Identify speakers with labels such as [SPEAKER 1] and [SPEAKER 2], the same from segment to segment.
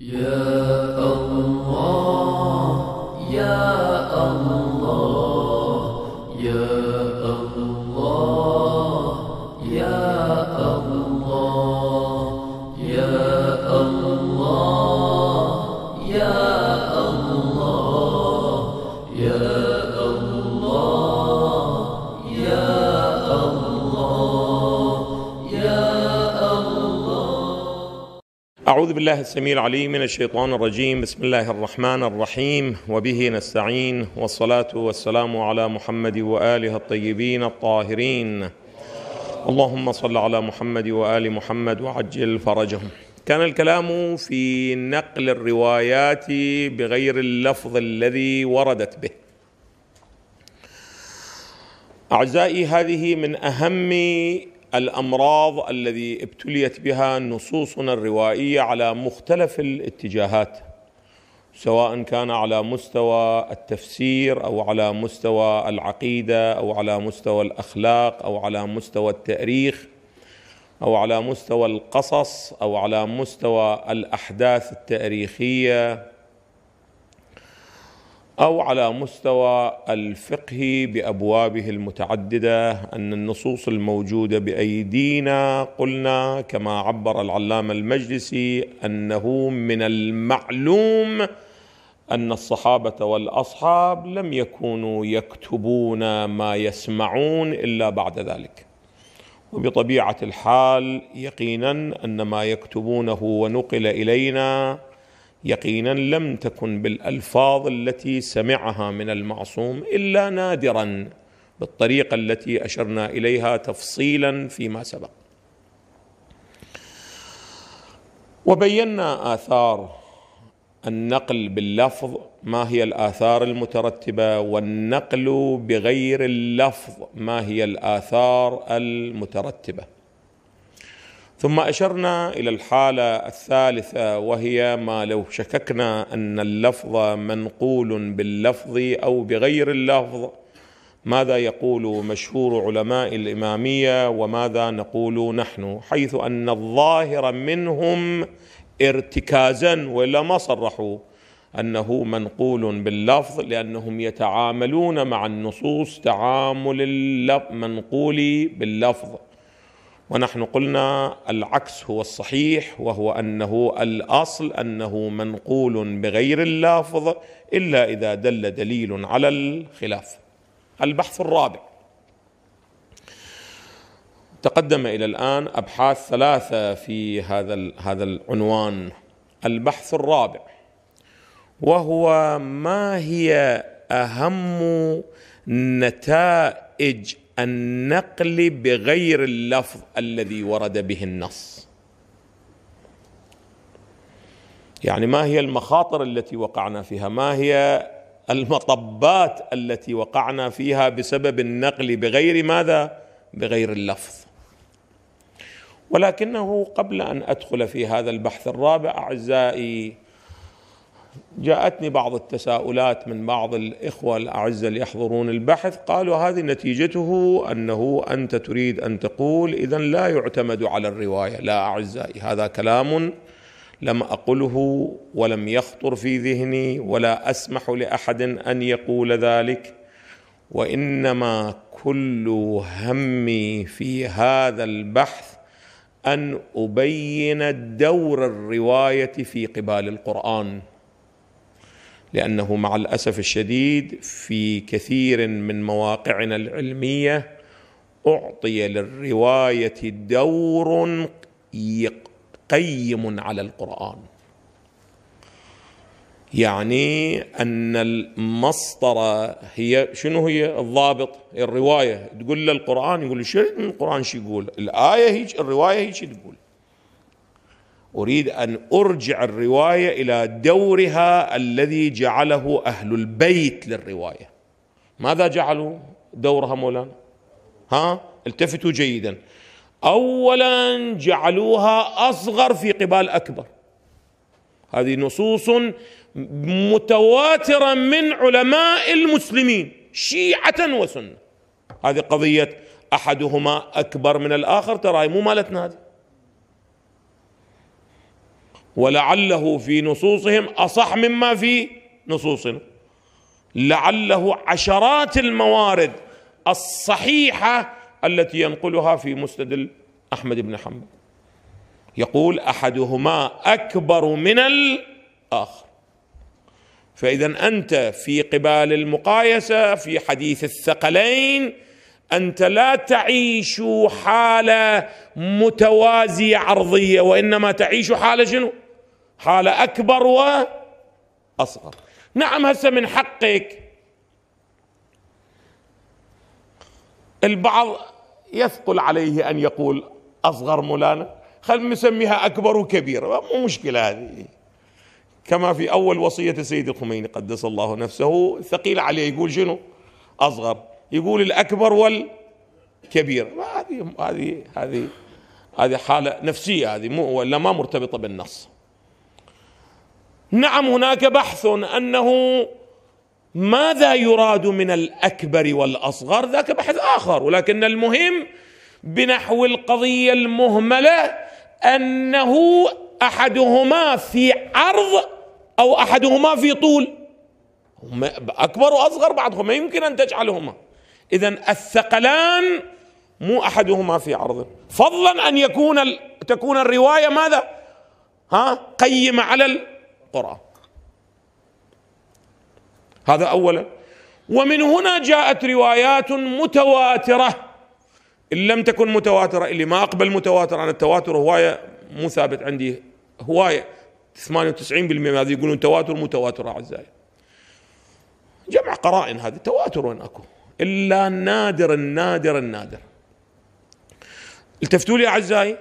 [SPEAKER 1] Yeah. بالله السميع العليم من الشيطان الرجيم بسم الله الرحمن الرحيم وبه نستعين والصلاه والسلام على محمد واله الطيبين الطاهرين اللهم صل على محمد وال محمد وعجل فرجهم كان الكلام في نقل الروايات بغير اللفظ الذي وردت به اعزائي هذه من اهم الامراض الذي ابتليت بها نصوصنا الروائيه على مختلف الاتجاهات سواء كان على مستوى التفسير او على مستوى العقيده او على مستوى الاخلاق او على مستوى التاريخ او على مستوى القصص او على مستوى الاحداث التاريخيه او على مستوى الفقه بابوابه المتعدده ان النصوص الموجوده بايدينا قلنا كما عبر العلامه المجلسي انه من المعلوم ان الصحابه والاصحاب لم يكونوا يكتبون ما يسمعون الا بعد ذلك وبطبيعه الحال يقينا ان ما يكتبونه ونقل الينا يقينا لم تكن بالالفاظ التي سمعها من المعصوم الا نادرا بالطريقه التي اشرنا اليها تفصيلا فيما سبق وبينا اثار النقل باللفظ ما هي الاثار المترتبه والنقل بغير اللفظ ما هي الاثار المترتبه ثم اشرنا الى الحاله الثالثه وهي ما لو شككنا ان اللفظ منقول باللفظ او بغير اللفظ ماذا يقول مشهور علماء الاماميه وماذا نقول نحن حيث ان الظاهر منهم ارتكازا والا ما صرحوا انه منقول باللفظ لانهم يتعاملون مع النصوص تعامل المنقول باللفظ ونحن قلنا العكس هو الصحيح وهو انه الاصل انه منقول بغير اللافظ الا اذا دل دليل على الخلاف البحث الرابع تقدم الى الان ابحاث ثلاثه في هذا هذا العنوان البحث الرابع وهو ما هي اهم نتائج النقل بغير اللفظ الذي ورد به النص يعني ما هي المخاطر التي وقعنا فيها ما هي المطبات التي وقعنا فيها بسبب النقل بغير ماذا بغير اللفظ ولكنه قبل ان ادخل في هذا البحث الرابع اعزائي جاءتني بعض التساؤلات من بعض الاخوه الأعزة اللي يحضرون البحث قالوا هذه نتيجته انه انت تريد ان تقول اذا لا يعتمد على الروايه لا اعزائي هذا كلام لم اقله ولم يخطر في ذهني ولا اسمح لاحد ان يقول ذلك وانما كل همي في هذا البحث ان ابين دور الروايه في قبال القران لانه مع الاسف الشديد في كثير من مواقعنا العلميه اعطي للروايه دور قيم على القران يعني ان المسطره هي شنو هي الضابط الروايه تقول له القران يقول شنو القران شو يقول الايه هيك الروايه هيك تقول أريد أن أرجع الرواية إلى دورها الذي جعله أهل البيت للرواية ماذا جعلوا دورها مولانا ها التفتوا جيدا أولا جعلوها أصغر في قبال أكبر هذه نصوص متواترة من علماء المسلمين شيعة وسنة هذه قضية أحدهما أكبر من الآخر ترى مو مالتنا هذه ولعله في نصوصهم اصح مما في نصوصنا لعله عشرات الموارد الصحيحه التي ينقلها في مستدل احمد بن حنبل يقول احدهما اكبر من الاخر فاذا انت في قبال المقايسه في حديث الثقلين انت لا تعيش حاله متوازيه عرضيه وانما تعيش حاله شنو؟ حالة أكبر وأصغر نعم هسه من حقك البعض يثقل عليه أن يقول أصغر مولانا خل نسميها أكبر وكبير مو مشكلة هذه كما في أول وصية السيد الخميني قدس الله نفسه ثقيل عليه يقول شنو أصغر يقول الأكبر والكبير هذه هذه هذه هذه حالة نفسية هذه مو ولا ما مرتبطة بالنص نعم هناك بحث انه ماذا يراد من الاكبر والاصغر ذاك بحث اخر ولكن المهم بنحو القضيه المهمله انه احدهما في عرض او احدهما في طول اكبر واصغر بعضهم ما يمكن ان تجعلهما اذا الثقلان مو احدهما في عرض فضلا ان يكون تكون الروايه ماذا ها قيمه على القرآن هذا أولا ومن هنا جاءت روايات متواترة إن لم تكن متواترة اللي ما أقبل متواتر عن التواتر هواية مو ثابت عندي هواية 98% من هذه يقولون تواتر متواتر أعزائي جمع قرائن هذه تواتر وين أكو إلا نادر النادر النادر التفتوا لي أعزائي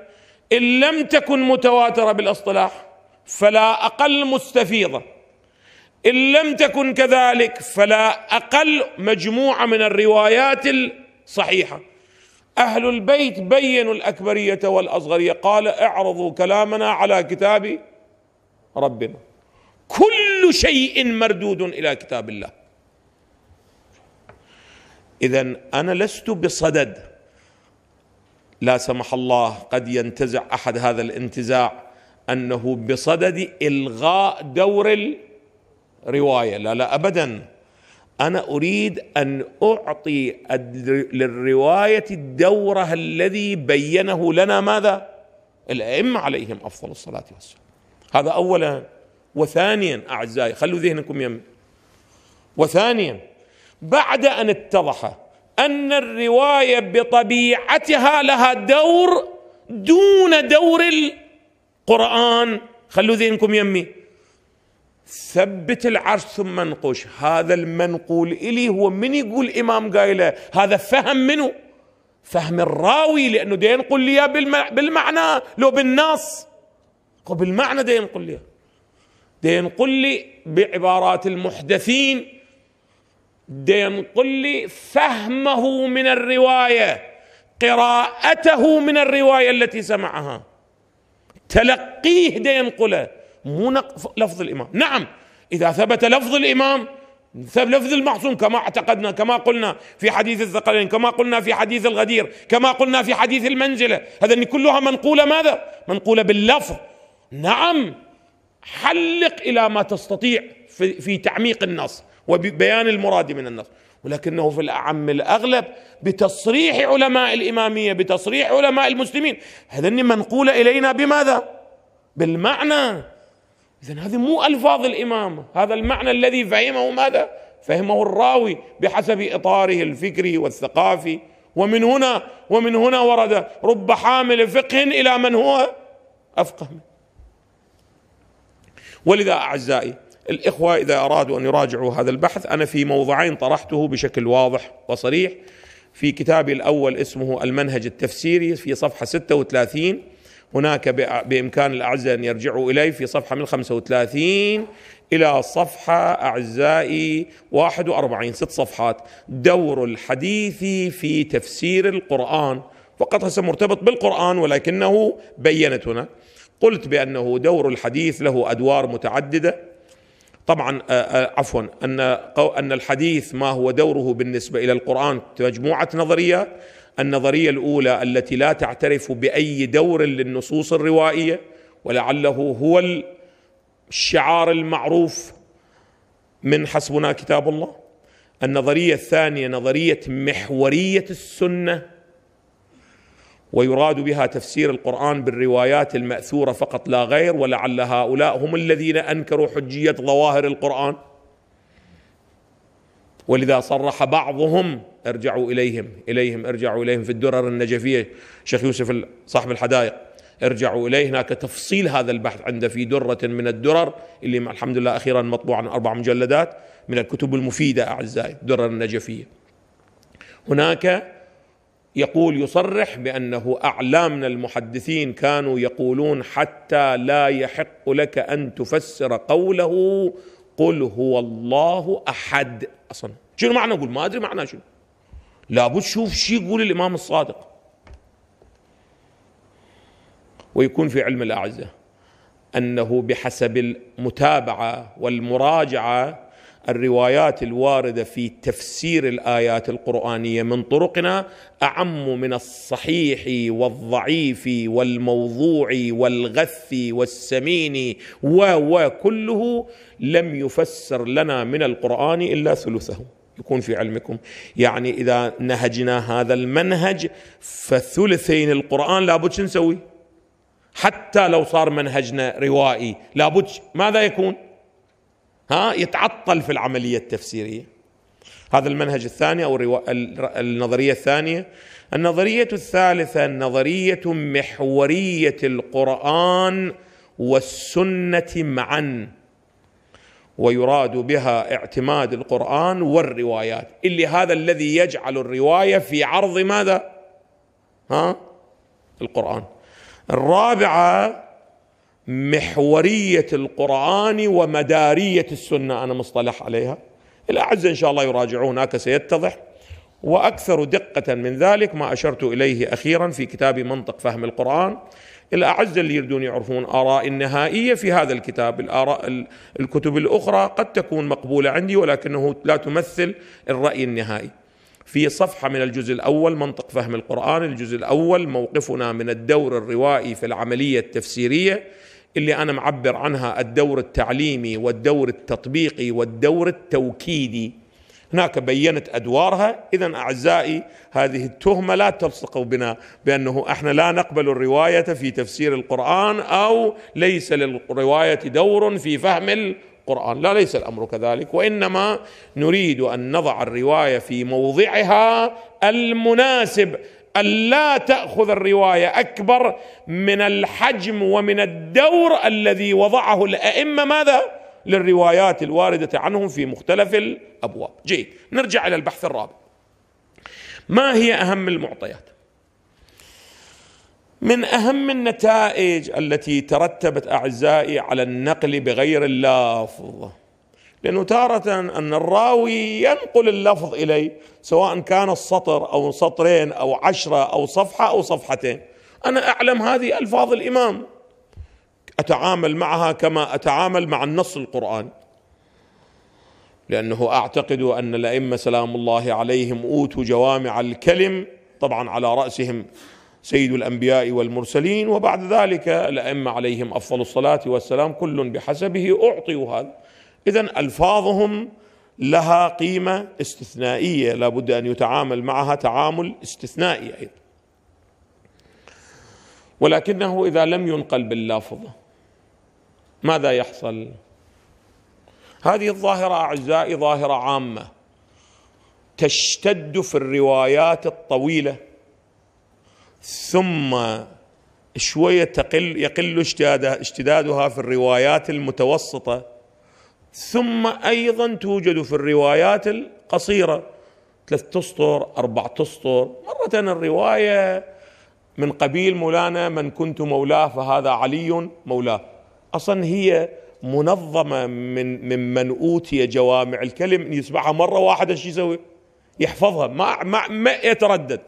[SPEAKER 1] إن لم تكن متواترة بالاصطلاح فلا اقل مستفيضه ان لم تكن كذلك فلا اقل مجموعه من الروايات الصحيحه اهل البيت بينوا الاكبريه والاصغريه قال اعرضوا كلامنا على كتاب ربنا كل شيء مردود الى كتاب الله اذا انا لست بصدد لا سمح الله قد ينتزع احد هذا الانتزاع أنه بصدد إلغاء دور الرواية لا لا أبدا أنا أريد أن أعطي للرواية دورها الذي بينه لنا ماذا الأئمة عليهم أفضل الصلاة والسلام هذا أولا وثانيا أعزائي خلوا ذهنكم يم وثانيا بعد أن اتضح أن الرواية بطبيعتها لها دور دون دور ال قرآن خلوا ذهنكم يمي ثبت العرش ثم انقش هذا المنقول إلي هو من يقول إمام قايله هذا فهم منه فهم الراوي لأنه دين ينقل لي بالمعنى لو بالنص بالمعنى دين ينقل لي دين ينقل لي بعبارات المحدثين دين ينقل لي فهمه من الرواية قراءته من الرواية التي سمعها تلقيه ده ينقله مو لفظ الامام نعم اذا ثبت لفظ الامام لفظ المعصوم كما اعتقدنا كما قلنا في حديث الثقلين كما قلنا في حديث الغدير كما قلنا في حديث المنزلة هذا كلها منقولة ماذا منقولة باللفظ نعم حلق إلى ما تستطيع في, في تعميق النص وبيان المراد من النص ولكنه في الأعم الأغلب بتصريح علماء الإمامية بتصريح علماء المسلمين هذني منقول إلينا بماذا؟ بالمعنى إذا هذه مو ألفاظ الإمامة هذا المعنى الذي فهمه ماذا؟ فهمه الراوي بحسب إطاره الفكري والثقافي ومن هنا ومن هنا ورد رب حامل فقه إلى من هو أفقه ولذا أعزائي الإخوة إذا أرادوا أن يراجعوا هذا البحث أنا في موضعين طرحته بشكل واضح وصريح في كتابي الأول اسمه المنهج التفسيري في صفحة 36 هناك بإمكان الأعزاء أن يرجعوا إليه في صفحة من 35 إلى صفحة أعزائي 41 ست صفحات دور الحديث في تفسير القرآن فقط هسه مرتبط بالقرآن ولكنه بينت هنا قلت بأنه دور الحديث له أدوار متعددة طبعا آه، آه، عفوا ان ان الحديث ما هو دوره بالنسبه الى القران مجموعه نظريات النظريه الاولى التي لا تعترف باي دور للنصوص الروائيه ولعله هو الشعار المعروف من حسبنا كتاب الله النظريه الثانيه نظريه محوريه السنه ويراد بها تفسير القران بالروايات الماثوره فقط لا غير ولعل هؤلاء هم الذين انكروا حجيه ظواهر القران ولذا صرح بعضهم ارجعوا اليهم اليهم ارجعوا اليهم في الدرر النجفيه شيخ يوسف صاحب الحدائق ارجعوا اليه هناك تفصيل هذا البحث عنده في دره من الدرر اللي الحمد لله اخيرا مطبوع عن اربع مجلدات من الكتب المفيده اعزائي الدرر النجفيه هناك يقول يصرح بانه اعلامنا المحدثين كانوا يقولون حتى لا يحق لك ان تفسر قوله قل هو الله احد اصلا شنو معنى اقول ما ادري معناه شنو لابد شوف شي يقول الامام الصادق ويكون في علم الاعزه انه بحسب المتابعه والمراجعه الروايات الوارده في تفسير الايات القرانيه من طرقنا اعم من الصحيح والضعيف والموضوع والغث والسمين و وكله لم يفسر لنا من القران الا ثلثه يكون في علمكم يعني اذا نهجنا هذا المنهج فثلثين القران لابد شو نسوي حتى لو صار منهجنا روائي لابد ماذا يكون ها يتعطل في العملية التفسيرية هذا المنهج الثاني أو النظرية الثانية النظرية الثالثة نظرية محورية القرآن والسنة معا ويراد بها اعتماد القرآن والروايات اللي هذا الذي يجعل الرواية في عرض ماذا؟ ها؟ القرآن الرابعة محوريه القران ومداريه السنه انا مصطلح عليها الاعزه ان شاء الله يراجعون هناك سيتضح واكثر دقه من ذلك ما اشرت اليه اخيرا في كتاب منطق فهم القران الاعزه اللي يريدون يعرفون ارائي النهائيه في هذا الكتاب الاراء الكتب الاخرى قد تكون مقبوله عندي ولكنه لا تمثل الراي النهائي في صفحه من الجزء الاول منطق فهم القران الجزء الاول موقفنا من الدور الروائي في العمليه التفسيريه اللي انا معبر عنها الدور التعليمي والدور التطبيقي والدور التوكيدي هناك بينت ادوارها اذا اعزائي هذه التهمه لا تلصق بنا بانه احنا لا نقبل الروايه في تفسير القران او ليس للروايه دور في فهم القران لا ليس الامر كذلك وانما نريد ان نضع الروايه في موضعها المناسب ألا تأخذ الرواية أكبر من الحجم ومن الدور الذي وضعه الأئمة ماذا؟ للروايات الواردة عنهم في مختلف الأبواب جيد نرجع إلى البحث الرابع ما هي أهم المعطيات؟ من أهم النتائج التي ترتبت أعزائي على النقل بغير اللافظ لأنه تارة أن الراوي ينقل اللفظ إلي سواء كان السطر أو سطرين أو عشرة أو صفحة أو صفحتين أنا أعلم هذه ألفاظ الإمام أتعامل معها كما أتعامل مع النص القرآني لأنه أعتقد أن الأئمة سلام الله عليهم أوتوا جوامع الكلم طبعا على رأسهم سيد الأنبياء والمرسلين وبعد ذلك الأئمة عليهم أفضل الصلاة والسلام كل بحسبه أعطوا هذا إذا ألفاظهم لها قيمة استثنائية لابد أن يتعامل معها تعامل استثنائي أيضا ولكنه إذا لم ينقل باللافظة ماذا يحصل؟ هذه الظاهرة أعزائي ظاهرة عامة تشتد في الروايات الطويلة ثم شوية تقل يقل اشتدادها في الروايات المتوسطة ثم ايضا توجد في الروايات القصيره ثلاثة اسطر أربعة اسطر مرة الرواية من قبيل مولانا من كنت مولاه فهذا علي مولاه أصلا هي منظمة من ممن أوتي جوامع الكلم يسمعها مرة واحدة شو يسوي يحفظها ما, ما, ما يتردد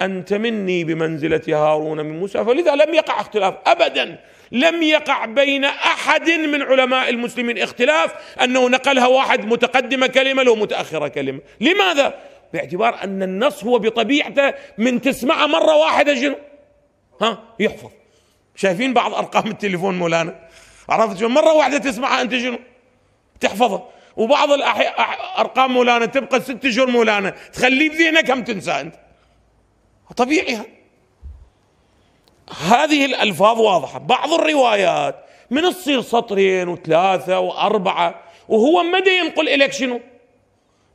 [SPEAKER 1] أنت مني بمنزلة هارون من موسى فلذا لم يقع اختلاف أبدا لم يقع بين أحد من علماء المسلمين اختلاف أنه نقلها واحد متقدمة كلمة لو متأخرة كلمة لماذا؟ باعتبار أن النص هو بطبيعته من تسمعه مرة واحدة شنو؟ ها يحفظ شايفين بعض أرقام التليفون مولانا عرفت شنو؟ مرة واحدة تسمعها أنت شنو؟ تحفظها وبعض الأحي... أرقام مولانا تبقى ست شهور مولانا تخليه بذهنك هم تنساه أنت طبيعي هذه الألفاظ واضحة بعض الروايات من تصير سطرين وثلاثة وأربعة وهو مدى ينقل إليك شنو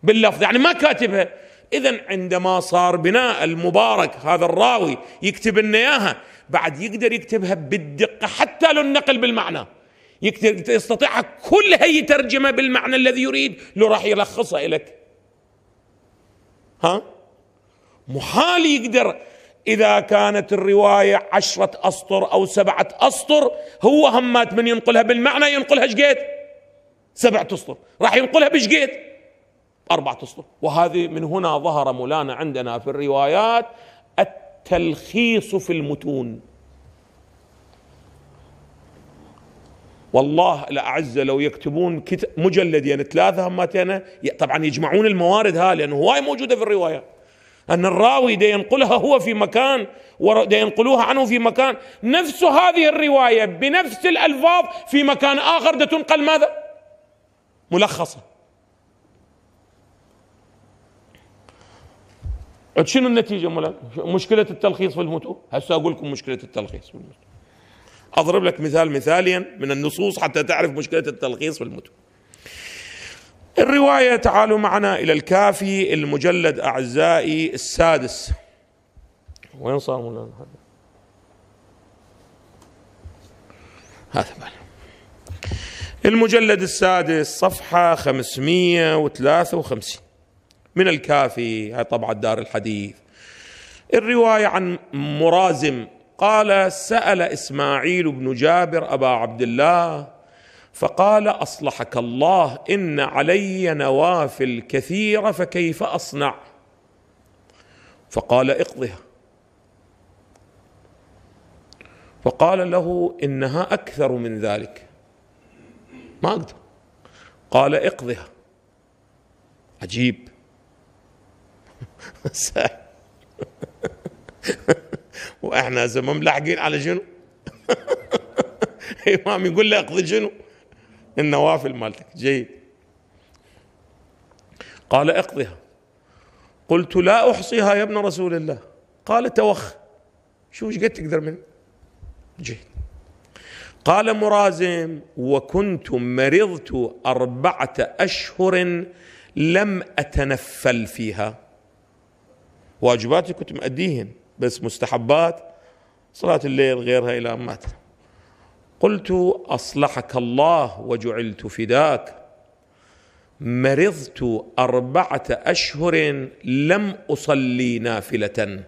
[SPEAKER 1] باللفظ يعني ما كاتبها إذا عندما صار بناء المبارك هذا الراوي يكتب لنا إياها بعد يقدر يكتبها بالدقة حتى لو النقل بالمعنى يستطيع كلها ترجمة بالمعنى الذي يريد لو راح يلخصها إليك ها محال يقدر إذا كانت الرواية عشرة أسطر أو سبعة أسطر هو همات من ينقلها بالمعنى ينقلها شقيت سبعة أسطر راح ينقلها بشقيت أربعة أسطر وهذه من هنا ظهر مولانا عندنا في الروايات التلخيص في المتون والله الأعزة لو يكتبون مجلدين ثلاثة هماتين طبعا يجمعون الموارد ها لأنه هواي موجودة في الروايات أن الراوي دي ينقلها هو في مكان ودي ينقلوها عنه في مكان نفس هذه الرواية بنفس الألفاظ في مكان آخر دي تنقل ماذا ملخصة شنو النتيجة مولانا مشكلة التلخيص في المتون هسه أقول لكم مشكلة التلخيص في المتون أضرب لك مثال مثاليا من النصوص حتى تعرف مشكلة التلخيص في المتون الرواية تعالوا معنا إلى الكافي المجلد أعزائي السادس وين صار مولانا هذا؟ هذا بقى. المجلد السادس صفحة 553 من الكافي هاي طبعة دار الحديث الرواية عن مرازم قال سأل إسماعيل بن جابر أبا عبد الله فقال اصلحك الله ان علي نوافل كثيره فكيف اصنع فقال اقضها فقال له انها اكثر من ذلك ما اقدر قال اقضها عجيب واحنا زمان ملاحقين على شنو امام يقول له اقضي شنو النوافل مالتك جيد قال اقضها قلت لا احصيها يا ابن رسول الله قال توخ شو ايش قد تقدر من جيد قال مرازم وكنت مرضت أربعة أشهر لم أتنفل فيها واجباتي كنت مأديهن بس مستحبات صلاة الليل غيرها إلى ماتت قلت اصلحك الله وجعلت فداك مرضت اربعه اشهر لم اصلي نافله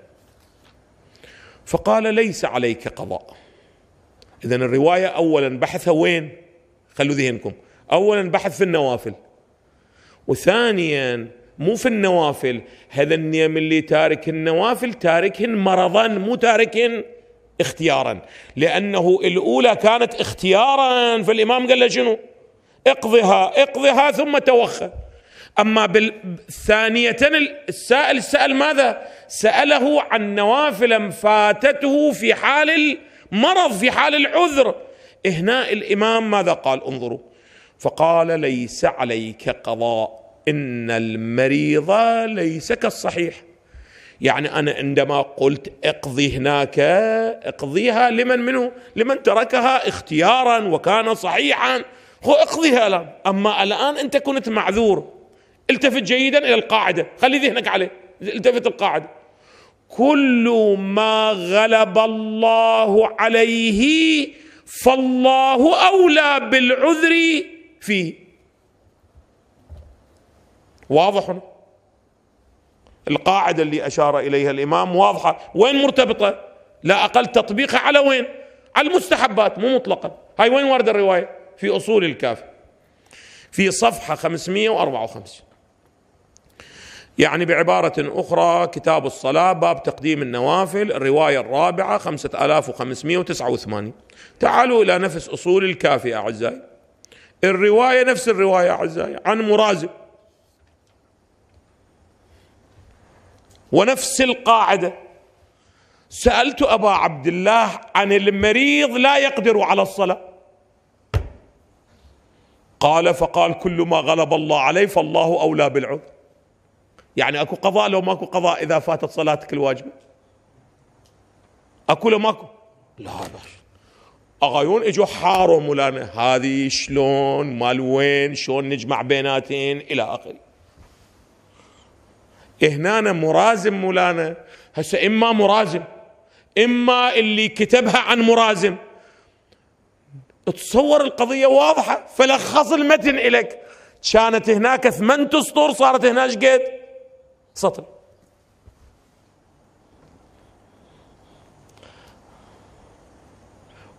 [SPEAKER 1] فقال ليس عليك قضاء اذا الروايه اولا بحثها وين خلوا ذهنكم اولا بحث في النوافل وثانيا مو في النوافل هذا النيم اللي تارك النوافل تاركهن مرضا مو تاركهن اختيارا لأنه الأولى كانت اختيارا فالإمام قال له شنو اقضها اقضها ثم توخى أما بالثانية السائل سأل ماذا سأله عن نوافل فاتته في حال المرض في حال العذر هنا الإمام ماذا قال انظروا فقال ليس عليك قضاء إن المريض ليس كالصحيح يعني أنا عندما قلت اقضي هناك اقضيها لمن منه لمن تركها اختيارا وكان صحيحا هو اقضيها الآن أما الآن أنت كنت معذور التفت جيدا إلى القاعدة خلي ذهنك عليه التفت القاعدة كل ما غلب الله عليه فالله أولى بالعذر فيه واضح هنا القاعدة اللي أشار إليها الإمام واضحة وين مرتبطة لا أقل تطبيقها على وين على المستحبات مو مطلقا هاي وين ورد الرواية في أصول الكافي في صفحة 554 يعني بعبارة أخرى كتاب الصلاة باب تقديم النوافل الرواية الرابعة 5589 تعالوا إلى نفس أصول الكافي أعزائي الرواية نفس الرواية أعزائي عن مرازب ونفس القاعده سالت ابا عبد الله عن المريض لا يقدر على الصلاه قال فقال كل ما غلب الله عليه فالله اولى بالعذر يعني اكو قضاء لو ماكو قضاء اذا فاتت صلاتك الواجبه اكو لو ماكو لا بس اغيون اجوا حاروا مولانا هذه شلون مال وين شلون نجمع بيناتين الى اخره هنا مرازم مولانا هسه اما مرازم اما اللي كتبها عن مرازم تصور القضيه واضحه فلخص المتن لك كانت هناك ثمان سطور صارت هنا ايش قد سطر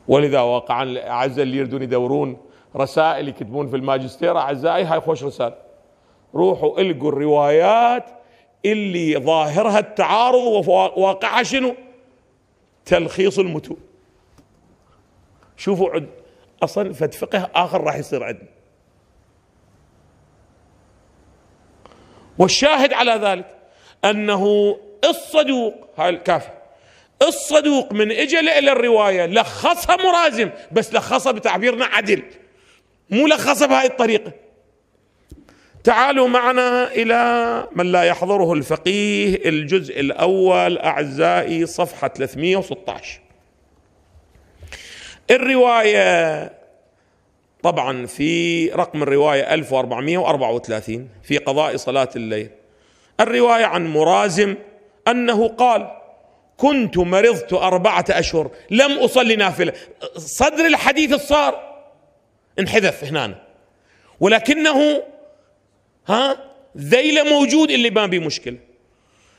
[SPEAKER 1] ولذا واقعا الاعزاء اللي يردون يدورون رسائل يكتبون في الماجستير اعزائي هاي خوش رساله روحوا القوا الروايات اللي ظاهرها التعارض وواقعها شنو تلخيص المتون شوفوا عد اصلا فتفقه فقه اخر راح يصير عندنا والشاهد على ذلك انه الصدوق هاي الكافي الصدوق من اجى الى الروايه لخصها مرازم بس لخصها بتعبيرنا عدل مو لخصها بهاي الطريقه تعالوا معنا الى من لا يحضره الفقيه الجزء الاول اعزائي صفحه 316 الروايه طبعا في رقم الروايه 1434 في قضاء صلاه الليل الروايه عن مرازم انه قال كنت مرضت اربعه اشهر لم اصلي نافله صدر الحديث صار انحذف هنا ولكنه ها ذيل موجود اللي ما بي مشكلة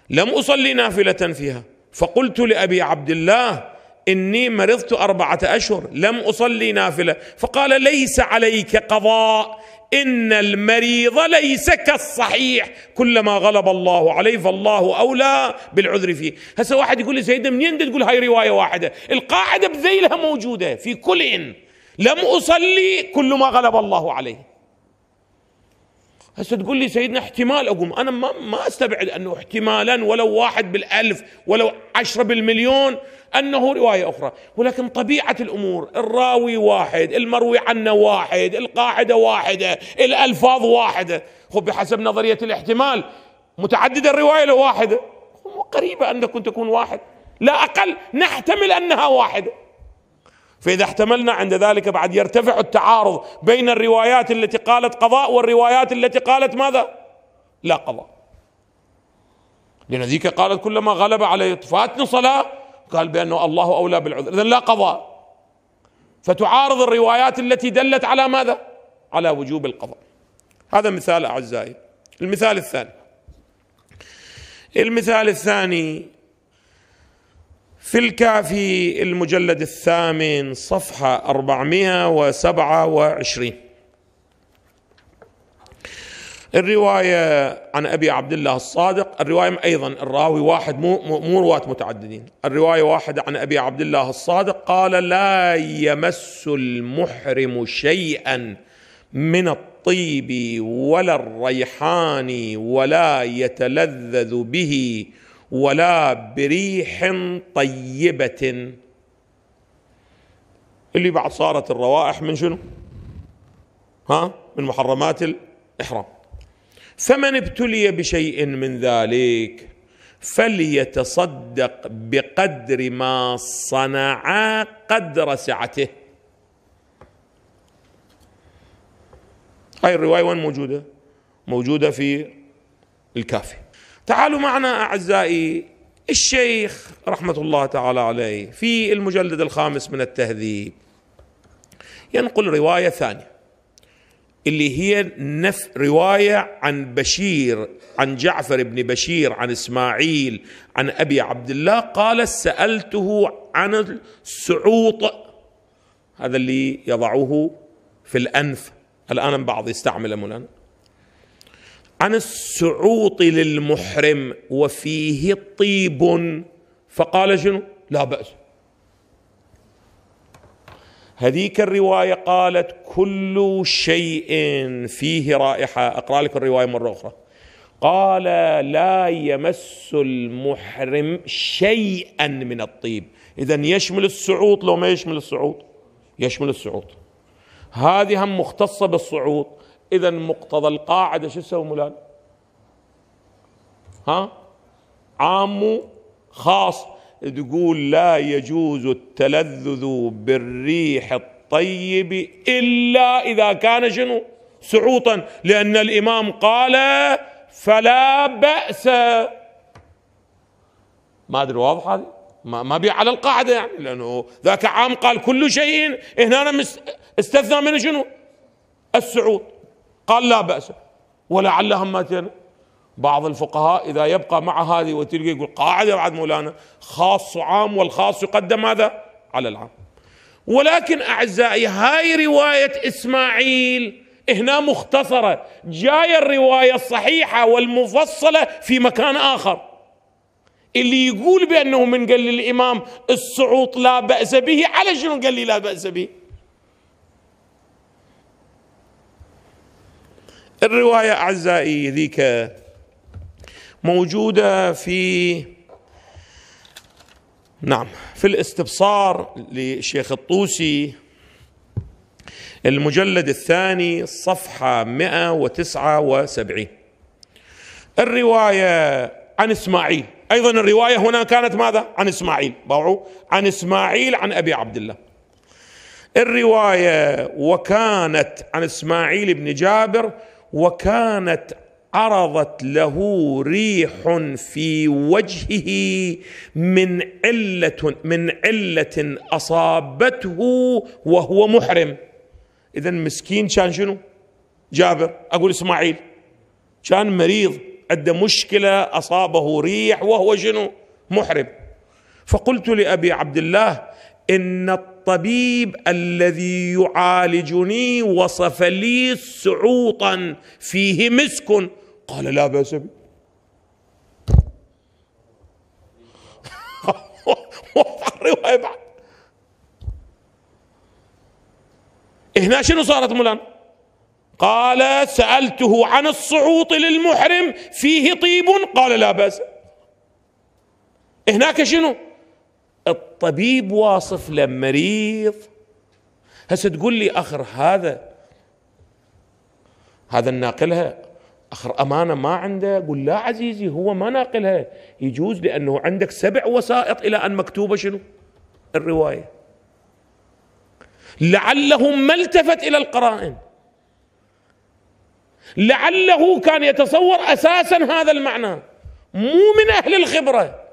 [SPEAKER 1] لم أصلي نافلة فيها فقلت لأبي عبد الله إني مرضت أربعة أشهر لم أصلي نافلة فقال ليس عليك قضاء إن المريض ليس كالصحيح كلما غلب الله عليه فالله أولى بالعذر فيه هسه واحد يقول لي سيدنا منين أنت تقول هاي رواية واحدة القاعدة بذيلها موجودة في كل إن لم أصلي كل ما غلب الله عليه هسه تقول لي سيدنا احتمال اقوم انا ما ما استبعد انه احتمالا ولو واحد بالالف ولو عشرة بالمليون انه روايه اخرى ولكن طبيعه الامور الراوي واحد المروي عنه واحد القاعده واحده الالفاظ واحده خب بحسب نظريه الاحتمال متعدده الروايه لواحده قريبه ان تكون واحد لا اقل نحتمل انها واحده فإذا احتملنا عند ذلك بعد يرتفع التعارض بين الروايات التي قالت قضاء والروايات التي قالت ماذا؟ لا قضاء لأن ذيك قالت كلما غلب على فاتني صلاة قال بأنه الله أولى بالعذر إذن لا قضاء فتعارض الروايات التي دلت على ماذا؟ على وجوب القضاء هذا مثال أعزائي المثال الثاني المثال الثاني في الكافي المجلد الثامن صفحة 427 الرواية عن أبي عبد الله الصادق الرواية أيضا الراوي واحد مو, مو رواة متعددين الرواية واحدة عن أبي عبد الله الصادق قال لا يمس المحرم شيئا من الطيب ولا الريحان ولا يتلذذ به ولا بريح طيبة اللي بعد صارت الروائح من شنو ها من محرمات الإحرام فمن ابتلي بشيء من ذلك فليتصدق بقدر ما صنع قدر سعته هاي الرواية وين موجودة موجودة في الكافي تعالوا معنا اعزائي الشيخ رحمه الله تعالى عليه في المجلد الخامس من التهذيب ينقل روايه ثانيه اللي هي نف روايه عن بشير عن جعفر بن بشير عن اسماعيل عن ابي عبد الله قال سالته عن السعوط هذا اللي يضعوه في الانف الان البعض يستعمله مولانا عن السعوط للمحرم وفيه طيب فقال شنو لا بأس هذيك الرواية قالت كل شيء فيه رائحة أقرأ لك الرواية مرة أخرى قال لا يمس المحرم شيئا من الطيب إذا يشمل السعوط لو ما يشمل السعوط يشمل السعوط هذه هم مختصة بالصعود اذا مقتضى القاعده شو تسوي مولان ها عام خاص تقول لا يجوز التلذذ بالريح الطيب الا اذا كان شنو سعوطا لان الامام قال فلا باس ما ادري واضحه هذه ما ما بي على القاعده يعني لانه ذاك عام قال كل شيء هنا استثنى منه شنو السعود قال لا بأس ولعلها ماتنا بعض الفقهاء إذا يبقى مع هذه وتلقى يقول قاعدة بعد مولانا خاص وعام والخاص يقدم ماذا على العام ولكن أعزائي هاي رواية إسماعيل هنا مختصرة جاية الرواية الصحيحة والمفصلة في مكان آخر اللي يقول بأنه من قال للإمام السعوط لا بأس به على شنو قال لي لا بأس به الرواية أعزائي ذيك موجودة في نعم في الاستبصار للشيخ الطوسي المجلد الثاني صفحة 179 الرواية عن إسماعيل أيضا الرواية هنا كانت ماذا عن إسماعيل باعوا عن إسماعيل عن أبي عبد الله الرواية وكانت عن إسماعيل بن جابر وكانت عرضت له ريح في وجهه من علة من علة أصابته وهو محرم إذا مسكين كان شنو جابر أقول إسماعيل كان مريض عنده مشكلة أصابه ريح وهو شنو محرم فقلت لأبي عبد الله ان الطبيب الذي يعالجني وصف لي سعوطا فيه مسك قال لا باس به بعد هنا شنو صارت مولانا قال سألته عن الصعوط للمحرم فيه طيب قال لا بأس هناك شنو الطبيب واصف له مريض هسه تقول لي اخر هذا هذا الناقلها اخر امانه ما عنده قل لا عزيزي هو ما ناقلها يجوز لانه عندك سبع وسائط الى ان مكتوبه شنو الروايه لعله ما التفت الى القرائن لعله كان يتصور اساسا هذا المعنى مو من اهل الخبره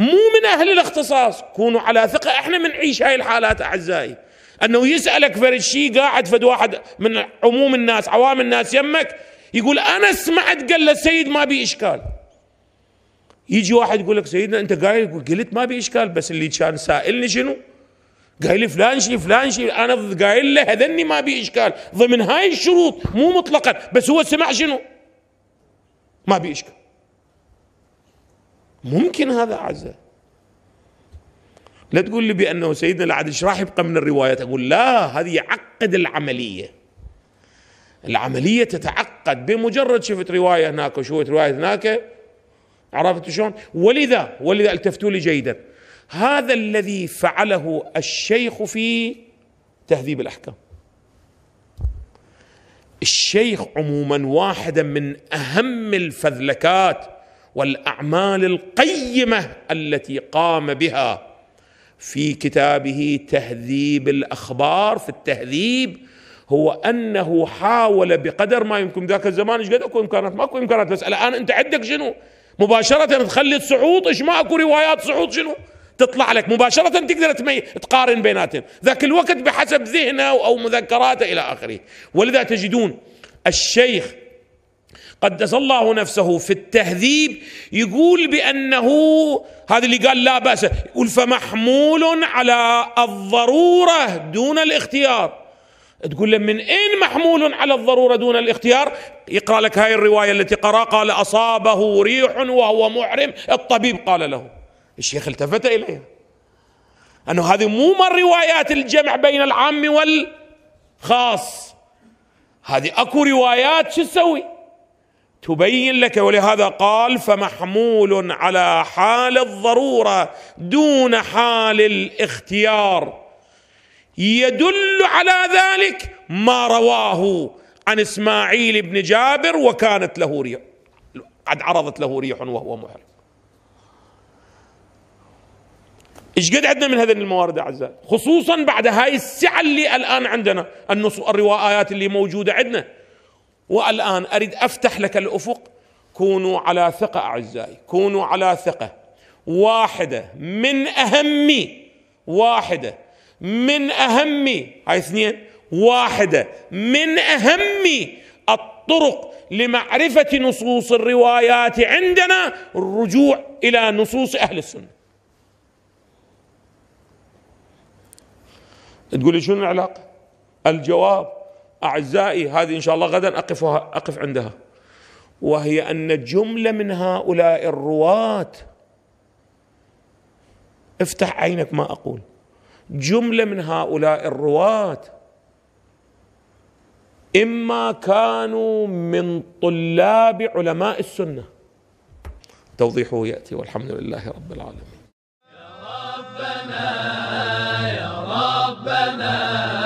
[SPEAKER 1] مو من أهل الاختصاص كونوا على ثقة احنا بنعيش هاي الحالات أعزائي أنه يسألك فرد شيء قاعد فد واحد من عموم الناس عوام الناس يمك يقول أنا سمعت قال للسيد ما بي إشكال يجي واحد يقول لك سيدنا أنت قايل قلت ما بي إشكال بس اللي كان سائلني شنو قايل لي فلان شي فلان شي انا قايل له هذني ما بي اشكال ضمن هاي الشروط مو مطلقا بس هو سمع شنو ما بي اشكال ممكن هذا عزة لا تقول لي بأنه سيدنا ايش راح يبقى من الروايات أقول لا هذه يعقد العملية العملية تتعقد بمجرد شفت رواية هناك وشفت رواية هناك عرفت شلون ولذا ولذا التفتوا لي جيدا هذا الذي فعله الشيخ في تهذيب الأحكام الشيخ عموما واحدا من أهم الفذلكات والاعمال القيمه التي قام بها في كتابه تهذيب الاخبار في التهذيب هو انه حاول بقدر ما يمكن ذاك الزمان ايش قد اكو امكانات ماكو امكانات بس الان انت عندك شنو؟ مباشره تخلي الصعود ايش ما اكو روايات صعود شنو؟ تطلع لك مباشرة تقدر تمي... تقارن بيناتهم ذاك الوقت بحسب ذهنه أو مذكراته إلى آخره ولذا تجدون الشيخ قدس الله نفسه في التهذيب يقول بأنه هذا اللي قال لا بأس يقول فمحمول على الضرورة دون الاختيار تقول له من أين محمول على الضرورة دون الاختيار يقرأ لك هاي الرواية التي قرأ قال أصابه ريح وهو محرم الطبيب قال له الشيخ التفت إليها أنه هذه مو من روايات الجمع بين العام والخاص هذه أكو روايات شو تسوي تبين لك ولهذا قال فمحمول على حال الضروره دون حال الاختيار يدل على ذلك ما رواه عن اسماعيل بن جابر وكانت له ريح قد عرضت له ريح وهو محرم ايش قد عندنا من هذه الموارد اعزائي خصوصا بعد هاي السعه اللي الان عندنا النص الروايات اللي موجوده عندنا والان اريد افتح لك الافق كونوا على ثقه اعزائي كونوا على ثقه واحده من اهم واحده من اهم هاي اثنين واحده من اهم الطرق لمعرفه نصوص الروايات عندنا الرجوع الى نصوص اهل السنه تقول لي شنو العلاقه الجواب أعزائي هذه إن شاء الله غدا أقفها أقف عندها وهي أن جملة من هؤلاء الرواة افتح عينك ما أقول جملة من هؤلاء الرواة إما كانوا من طلاب علماء السنة توضيحه يأتي والحمد لله رب العالمين يا ربنا يا ربنا